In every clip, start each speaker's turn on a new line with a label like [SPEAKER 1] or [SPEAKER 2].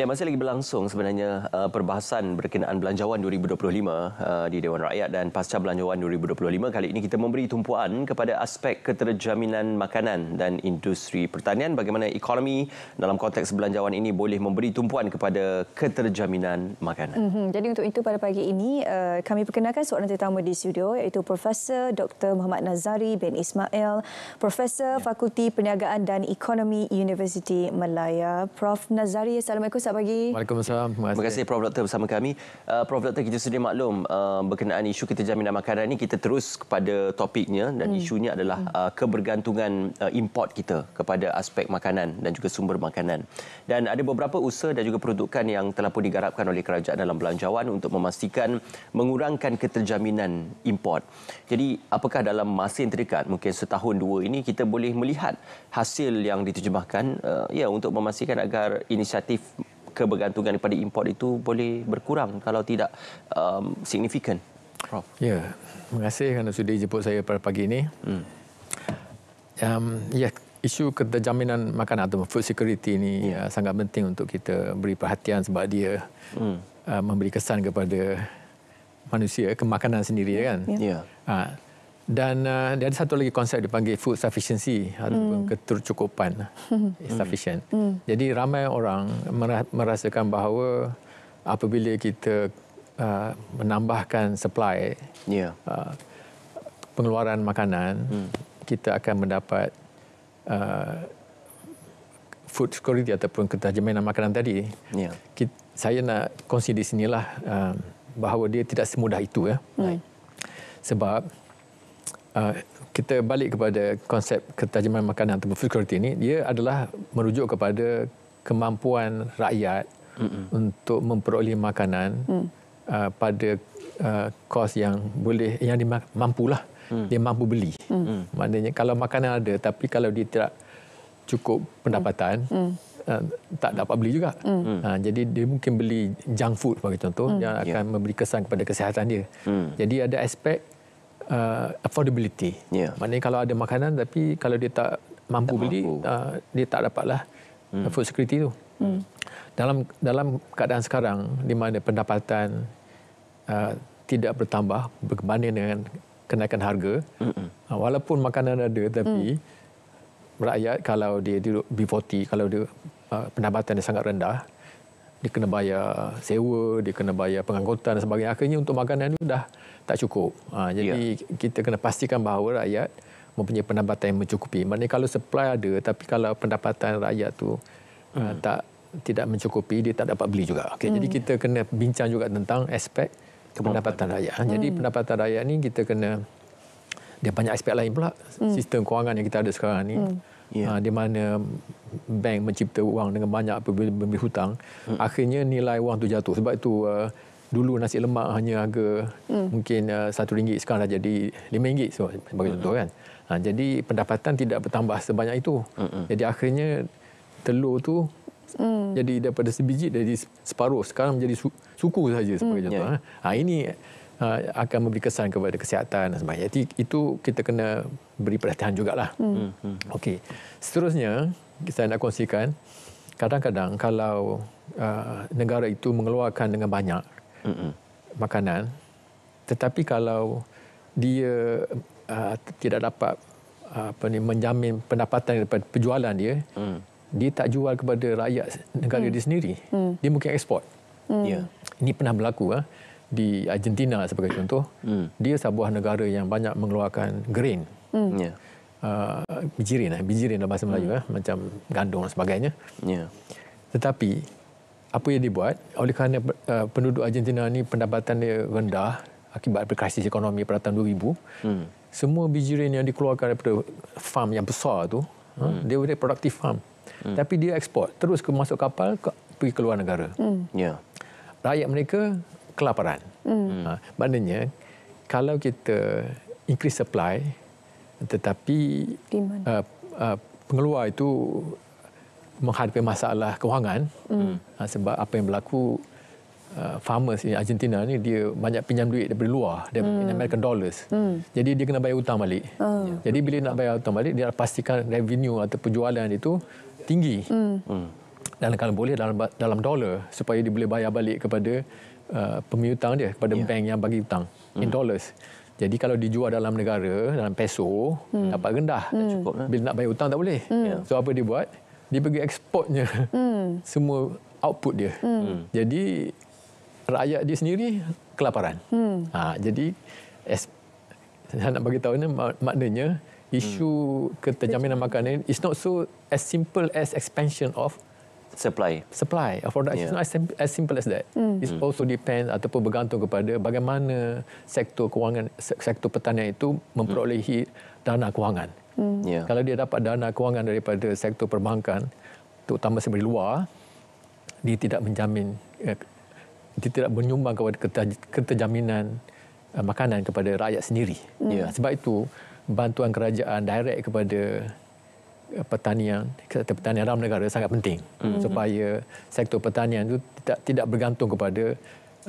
[SPEAKER 1] Ya, masih lagi berlangsung sebenarnya uh, perbahasan berkenaan Belanjawan 2025 uh, di Dewan Rakyat dan pasca Belanjawan 2025 kali ini kita memberi tumpuan kepada aspek keterjaminan makanan dan industri pertanian bagaimana ekonomi dalam konteks Belanjawan ini boleh memberi tumpuan kepada keterjaminan makanan.
[SPEAKER 2] Mm-hmm. Jadi untuk itu pada pagi ini uh, kami perkenalkan seorang tetamu di studio iaitu Profesor Dr. Muhammad Nazari bin Ismail, Profesor ya. Fakulti Perniagaan dan Ekonomi Universiti Malaya. Prof. Nazari, Assalamualaikum. Selamat pagi.
[SPEAKER 1] Waalaikumsalam. Terima kasih Prof. Doktor bersama kami. Uh, Prof. Doktor, kita sedia maklum uh, berkenaan isu kita jaminan makanan ini, kita terus kepada topiknya dan hmm. isunya adalah hmm. uh, kebergantungan uh, import kita kepada aspek makanan dan juga sumber makanan. Dan ada beberapa usaha dan juga peruntukan yang telah pun digarapkan oleh kerajaan dalam belanjawan untuk memastikan mengurangkan keterjaminan import. Jadi, apakah dalam masa yang terdekat, mungkin setahun dua ini, kita boleh melihat hasil yang diterjemahkan uh, ya untuk memastikan agar inisiatif kebergantungan daripada import itu boleh berkurang kalau tidak um, signifikan?
[SPEAKER 3] Prof. Ya, terima kasih kerana sudah jemput saya pada pagi ini. Hmm. Um, ya, isu keterjaminan makanan atau food security ini ya. uh, sangat penting untuk kita beri perhatian sebab dia hmm. uh, memberi kesan kepada manusia, kemakanan sendiri. Ya. Kan? ya. ya. Uh, dan uh, ada satu lagi konsep dipanggil food sufficiency ataupun hmm. mm. kecukupan sufficient. Mm. Jadi ramai orang merasakan bahawa apabila kita uh, menambahkan supply yeah. uh, pengeluaran makanan, mm. kita akan mendapat uh, food security ataupun ketajaman makanan tadi. Yeah. Kita, saya nak kongsi di sinilah uh, bahawa dia tidak semudah itu ya. Mm. Sebab Uh, kita balik kepada konsep ketajaman makanan atau food security ini, dia adalah merujuk kepada kemampuan rakyat Mm-mm. untuk memperoleh makanan mm. uh, pada uh, kos yang boleh yang dia mampulah mm. dia mampu beli. Mm. Maknanya kalau makanan ada tapi kalau dia tidak cukup pendapatan mm. uh, tak dapat beli juga. Mm. Uh, jadi dia mungkin beli junk food sebagai contoh mm. yang akan yeah. memberi kesan kepada kesihatan dia. Mm. Jadi ada aspek uh, affordability. Yeah. Maknanya kalau ada makanan tapi kalau dia tak mampu tak beli, mampu. Uh, dia tak dapatlah hmm. Uh, food security itu. Hmm. Dalam dalam keadaan sekarang di mana pendapatan uh, tidak bertambah berbanding dengan kenaikan harga, Mm-mm. Uh, walaupun makanan ada tapi mm. rakyat kalau dia duduk B40, kalau dia uh, pendapatan dia sangat rendah, dia kena bayar sewa, dia kena bayar pengangkutan dan sebagainya. Akhirnya untuk makanan itu dah tak cukup. Ha, jadi yeah. kita kena pastikan bahawa rakyat mempunyai pendapatan yang mencukupi. Maknanya kalau supply ada tapi kalau pendapatan rakyat tu ha, hmm. uh, tak tidak mencukupi dia tak dapat beli juga. Okay, hmm. jadi kita kena bincang juga tentang aspek pendapatan rakyat. Ha, hmm. Jadi pendapatan rakyat ini kita kena dia banyak aspek lain pula. Hmm. Sistem kewangan yang kita ada sekarang ini. Hmm yeah. Ya. di mana bank mencipta wang dengan banyak pembeli hutang hmm. akhirnya nilai wang tu jatuh sebab itu uh, dulu nasi lemak hanya harga hmm. mungkin uh, ah, RM1 sekarang dah jadi RM5 sebagai hmm. contoh kan ha, jadi pendapatan tidak bertambah sebanyak itu hmm. jadi akhirnya telur tu hmm. jadi daripada sebiji dari separuh sekarang menjadi suku saja sebagai hmm. contoh yeah. Ya, ya. eh. ha, ini uh, akan memberi kesan kepada kesihatan dan sebagainya. Jadi itu kita kena beri perhatian jugalah. Hmm. hmm, hmm, hmm. Okey. Seterusnya saya nak kongsikan kadang-kadang kalau uh, negara itu mengeluarkan dengan banyak mm makanan tetapi kalau dia uh, tidak dapat uh, apa ni menjamin pendapatan daripada penjualan dia mm. dia tak jual kepada rakyat negara mm. dia sendiri mm. dia mungkin ekspor mm. ya ini pernah berlaku ha? di Argentina sebagai contoh, hmm. dia sebuah negara yang banyak mengeluarkan grain. Hmm. Yeah. Ya. Uh, bijirin, eh? bijirin dalam bahasa Melayu, hmm. eh? macam gandum dan sebagainya. Yeah. Tetapi, apa yang dibuat, oleh kerana uh, penduduk Argentina ini pendapatan dia rendah akibat krisis ekonomi pada tahun 2000, hmm. semua bijirin yang dikeluarkan daripada farm yang besar tu, ha, hmm. dia boleh produktif farm. Hmm. Tapi dia ekspor, terus ke masuk kapal, ke, pergi keluar negara. Hmm. Yeah. Rakyat mereka kelaparan. Hmm. Ha, maknanya kalau kita increase supply tetapi uh, uh, pengeluar itu menghadapi masalah kewangan hmm. ha, sebab apa yang berlaku uh, farmers di Argentina ni dia banyak pinjam duit daripada luar dia hmm. American dollars. Hmm. Jadi dia kena bayar hutang balik. Oh. Jadi bila nak bayar hutang balik dia pastikan revenue atau penjualan itu tinggi. Hmm. Hmm. Dan kalau boleh dalam dalam dolar supaya dia boleh bayar balik kepada uh, dia pada yeah. bank yang bagi hutang mm. in hmm. dollars. Jadi kalau dijual dalam negara dalam peso mm. dapat rendah mm. tak cukup. Ya. Bila nak bayar hutang tak boleh. Mm. So ya. apa dia buat? Dia pergi exportnya mm. semua output dia. Mm. Jadi rakyat dia sendiri kelaparan. Mm. Ha, jadi es, saya nak bagi tahu ni maknanya isu hmm. keterjaminan makanan is not so as simple as expansion of supply supply affordable yeah. it's not as simple as that mm. it mm. also depends ataupun bergantung kepada bagaimana sektor kewangan sektor pertanian itu memperolehi mm. dana kewangan mm. yeah. kalau dia dapat dana kewangan daripada sektor perbankan terutama sebenarnya luar dia tidak menjamin eh, dia tidak menyumbang kepada keterjaminan eh, makanan kepada rakyat sendiri mm. Ya. yeah. sebab itu bantuan kerajaan direct kepada pertanian sektor pertanian dalam negara sangat penting mm-hmm. supaya sektor pertanian itu tidak tidak bergantung kepada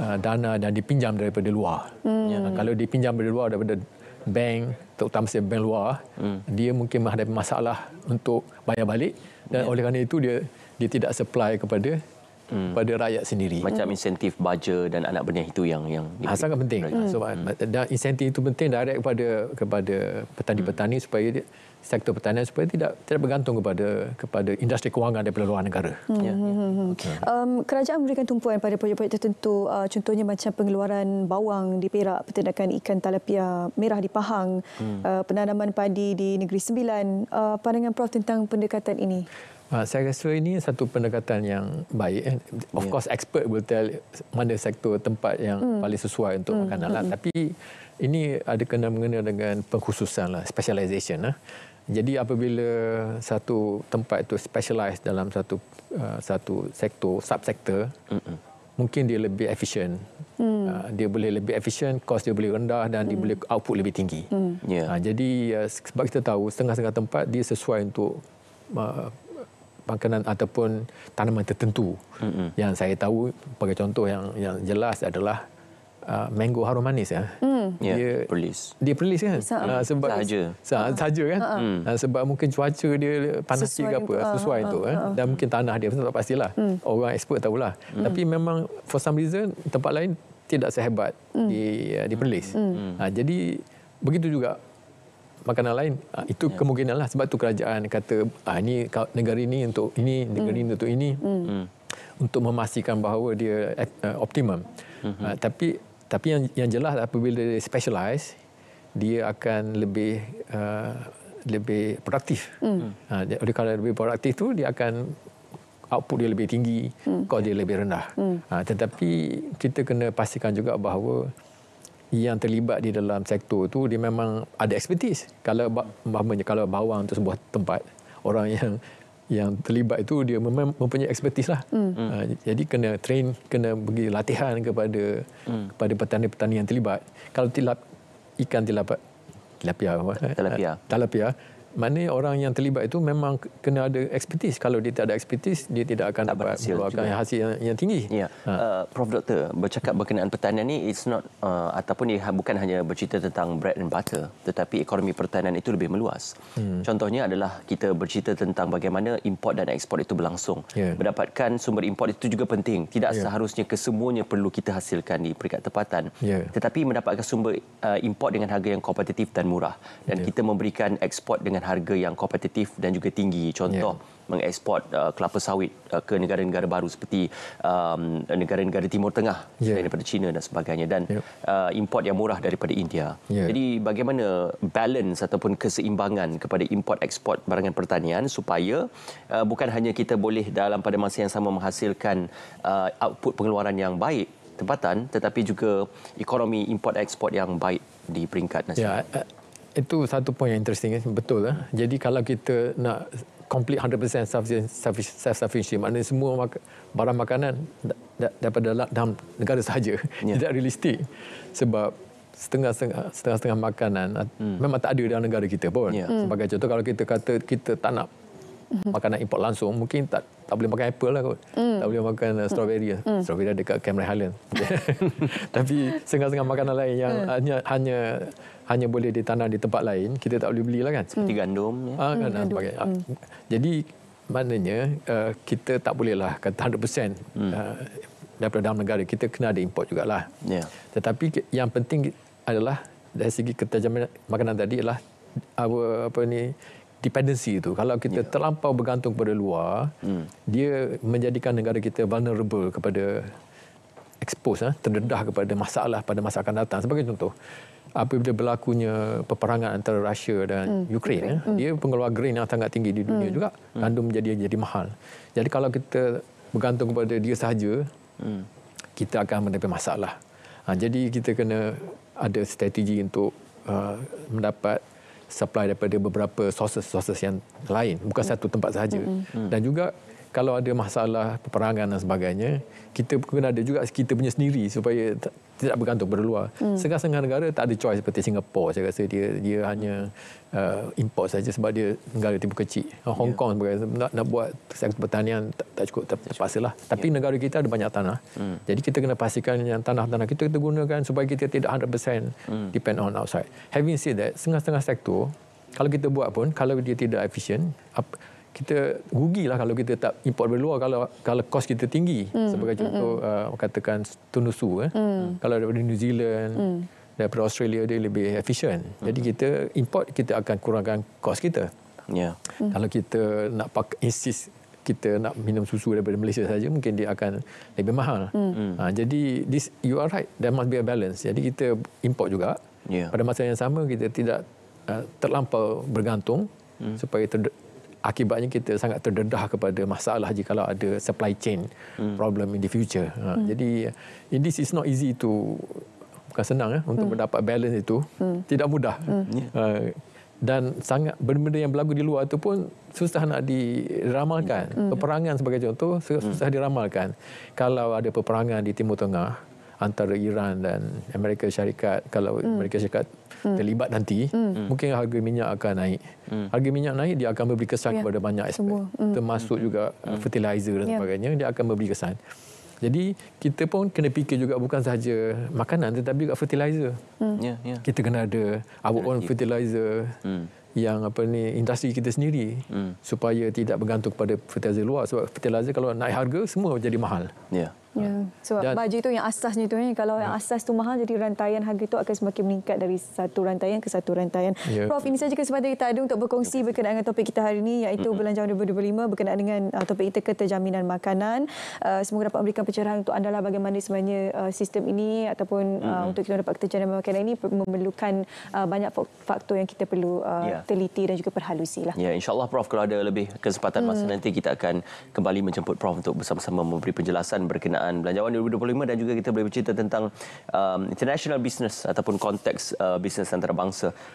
[SPEAKER 3] uh, dana dan dipinjam daripada luar. Mm. Uh, kalau dipinjam dari luar daripada bank terutama sebab bank luar mm. dia mungkin menghadapi masalah untuk bayar balik dan yeah. oleh kerana itu dia dia tidak supply kepada
[SPEAKER 1] Hmm. pada rakyat sendiri. Macam insentif baja dan anak benih itu yang yang ha,
[SPEAKER 3] sangat penting. Hmm. So, dan insentif itu penting direct kepada kepada petani-petani hmm. supaya dia sektor pertanian supaya tidak tidak bergantung kepada kepada industri kewangan daripada luar negara.
[SPEAKER 2] Hmm, hmm, hmm, hmm. ya, ya. Okay. Um, kerajaan memberikan tumpuan pada projek-projek tertentu uh, contohnya macam pengeluaran bawang di Perak, peternakan ikan talapia merah di Pahang, hmm. uh, penanaman padi di Negeri Sembilan. Uh, pandangan Prof tentang pendekatan ini?
[SPEAKER 3] Uh, saya rasa ini satu pendekatan yang baik. Eh. Of yeah. course, expert will tell mana sektor tempat yang hmm. paling sesuai untuk hmm. makanan. Lah. Hmm. Tapi ini ada kena mengena dengan pengkhususan lah, specialisation lah. Jadi apabila satu tempat itu specialised dalam satu uh, satu sektor, subsektor, mungkin dia lebih efisien, Mm. Uh, dia boleh lebih efisien, kos dia boleh rendah dan mm. dia hmm. boleh output lebih tinggi. Mm. Yeah. Uh, jadi uh, sebab kita tahu setengah-setengah tempat dia sesuai untuk uh, makanan ataupun tanaman tertentu. Mm-mm. Yang saya tahu sebagai contoh yang yang jelas adalah uh, mango harum manis ya. Hmm. Yeah, dia perlis. Dia perlis kan? Ya? Yeah. Uh, sebab saja. Sah, saja kan? Uh-huh. Uh, sebab mungkin cuaca dia panas sesuai ke apa, itu. sesuai uh-huh. tu kan. Dan mungkin tanah dia tak pastilah. Uh-huh. Orang expert tahulah. Uh-huh. Tapi memang for some reason tempat lain tidak sehebat uh-huh. di uh, di perlis. Uh-huh. Uh, jadi begitu juga makanan lain itu yeah. kemungkinan lah sebab tu kerajaan kata ah ini negara ini untuk ini, negara ini untuk ini. uh Untuk memastikan bahawa dia eh, optimum. uh Uh, tapi tapi yang yang jelas apabila dia specialize dia akan lebih uh, lebih produktif. Mm. Uh, kalau lebih produktif tu dia akan output dia lebih tinggi, mm. kos dia lebih rendah. Mm. Uh, tetapi kita kena pastikan juga bahawa yang terlibat di dalam sektor tu dia memang ada expertise. Kalau kalau bawang tu sebuah tempat orang yang yang terlibat itu dia memang mempunyai ekspertis lah. Mm. Uh, jadi kena train, kena bagi latihan kepada mm. kepada petani-petani yang terlibat. Kalau tilap ikan tilap tilapia, tilapia, uh, tilapia, Maknanya orang yang terlibat itu memang kena ada ekspertis. Kalau dia tak ada ekspertis, dia tidak akan tak dapat keluarkan juga. hasil
[SPEAKER 1] yang, yang tinggi. Ya. Ha. Uh, Prof. Doktor, bercakap berkenaan pertanian ini, it's not uh, ataupun ia ha-, bukan hanya bercerita tentang bread and butter, tetapi ekonomi pertanian itu lebih meluas. Hmm. Contohnya adalah kita bercerita tentang bagaimana import dan ekspor itu berlangsung. Yeah. Mendapatkan sumber import itu juga penting. Tidak yeah. seharusnya kesemuanya perlu kita hasilkan di peringkat tempatan. Yeah. Tetapi mendapatkan sumber uh, import dengan harga yang kompetitif dan murah. Dan yeah. kita memberikan ekspor dengan dengan harga yang kompetitif dan juga tinggi. Contoh yeah. mengeksport uh, kelapa sawit uh, ke negara-negara baru seperti um, negara-negara Timur Tengah yeah. Ya. daripada China dan sebagainya dan yeah. uh, import yang murah daripada India. Yeah. Jadi bagaimana balance ataupun keseimbangan kepada import ekspor barangan pertanian supaya uh, bukan hanya kita boleh dalam pada masa yang sama menghasilkan uh, output pengeluaran yang baik tempatan tetapi juga ekonomi import ekspor yang baik di peringkat nasional.
[SPEAKER 3] Yeah. Uh, itu satu poin yang interesting eh. betul eh? jadi kalau kita nak complete 100% self self sufficiency maknanya semua mak- barang makanan da- daripada dalam negara saja yeah. tidak realistik sebab setengah setengah makanan hmm. memang tak ada dalam negara kita pun yeah. sebagai contoh kalau kita kata kita tak nak Mm-hmm. makanan import langsung mungkin tak tak boleh makan apple lah kot mm. tak boleh makan uh, strawberry lah. mm. strawberry dekat Cameron Highland tapi sengah-sengah makanan lain yang mm. hanya hanya hanya boleh ditanam di tempat lain kita tak boleh belilah kan seperti mm. gandum ya ah, mm, kan, mm. Ah, sebagai, ah. mm. jadi maknanya uh, kita tak bolehlah kata 100% mm. uh, daripada dalam negara kita kena ada import jugalah yeah. tetapi yang penting adalah dari segi ketajaman makanan tadi ialah apa apa ni dependency itu. Kalau kita yeah. terlampau bergantung kepada luar, mm. dia menjadikan negara kita vulnerable kepada expose, eh, terdedah kepada masalah pada masa akan datang. Sebagai contoh, apabila berlakunya peperangan antara Rusia dan mm. Ukraine, eh, mm. dia hmm. pengeluar grain yang sangat tinggi di dunia mm. juga, kandung hmm. menjadi jadi mahal. Jadi kalau kita bergantung kepada dia sahaja, mm. kita akan menepi masalah. Ha, jadi kita kena ada strategi untuk uh, mendapat supply daripada beberapa sources-sources yang lain bukan hmm. satu tempat sahaja mm-hmm. dan juga kalau ada masalah peperangan dan sebagainya, kita kena ada juga kita punya sendiri supaya tidak bergantung pada luar. Hmm. Setengah-setengah negara tak ada choice seperti Singapura. Saya rasa dia dia hanya uh, import saja sebab dia negara timur kecil. Oh, Hong yeah. Kong sebagai nak, nak buat sektor pertanian tak, tak cukup terpaksa lah. Tapi yeah. negara kita ada banyak tanah. Hmm. Jadi kita kena pastikan yang tanah-tanah kita kita gunakan supaya kita tidak 100% hmm. depend on outside. Having said that, setengah-setengah sektor kalau kita buat pun kalau dia tidak efficient kita rugilah kalau kita tak import dari luar kalau kalau kos kita tinggi hmm. sebagai hmm, contoh hmm. uh, katakan tunusu eh. hmm. kalau dari New Zealand hmm. daripada Australia dia lebih efisien hmm. jadi kita import kita akan kurangkan kos kita yeah. hmm. kalau kita nak pakai insist kita nak minum susu daripada Malaysia saja mungkin dia akan lebih mahal hmm. hmm. ha, jadi this you are right there must be a balance jadi kita import juga yeah. pada masa yang sama kita tidak uh, terlampau bergantung hmm. supaya ter- akibatnya kita sangat terdedah kepada masalah jika ada supply chain hmm. problem in the future. Ha, hmm. Ha, jadi in eh, this is not easy to bukan senang ya eh, untuk hmm. mendapat balance itu hmm. tidak mudah. Hmm. Uh, dan sangat benda-benda yang berlaku di luar itu pun susah nak diramalkan. Hmm. Peperangan sebagai contoh hmm. susah hmm. diramalkan. Kalau ada peperangan di Timur Tengah, antara Iran dan Amerika Syarikat kalau hmm. Amerika Syarikat hmm. terlibat nanti hmm. mungkin harga minyak akan naik. Hmm. Harga minyak naik dia akan memberi kesan yeah. kepada banyak aspek hmm. termasuk hmm. juga uh, hmm. fertilizer dan yeah. sebagainya dia akan memberi kesan. Jadi kita pun kena fikir juga bukan sahaja makanan tetapi juga fertilizer. Hmm. Yeah, yeah. Kita kena ada our own fertilizer. Hmm yang apa ni industri kita sendiri hmm. supaya tidak bergantung kepada fertilizer luar sebab fertilizer kalau naik harga semua jadi mahal.
[SPEAKER 1] Yeah.
[SPEAKER 2] Ya. ya. Sebab Dan, baju itu yang asasnya itu, kalau yang ya. asas tu mahal, jadi rantaian harga itu akan semakin meningkat dari satu rantaian ke satu rantaian. Ya. Prof, ini saja kesempatan kita ada untuk berkongsi ya. berkenaan dengan topik kita hari ini, iaitu Belanjawan 2025 berkenaan dengan uh, topik kita keterjaminan makanan. Uh, semoga dapat memberikan pencerahan untuk anda lah bagaimana sebenarnya uh, sistem ini ataupun ya. untuk kita dapat keterjaminan makanan ini memerlukan banyak faktor yang kita perlu teliti dan juga perhalusi. Lah.
[SPEAKER 1] Ya, InsyaAllah Prof, kalau ada lebih kesempatan masa hmm. nanti, kita akan kembali menjemput Prof untuk bersama-sama memberi penjelasan berkenaan pelaksanaan Belanjawan 2025 dan juga kita boleh bercerita tentang um, international business ataupun konteks uh, bisnes antarabangsa.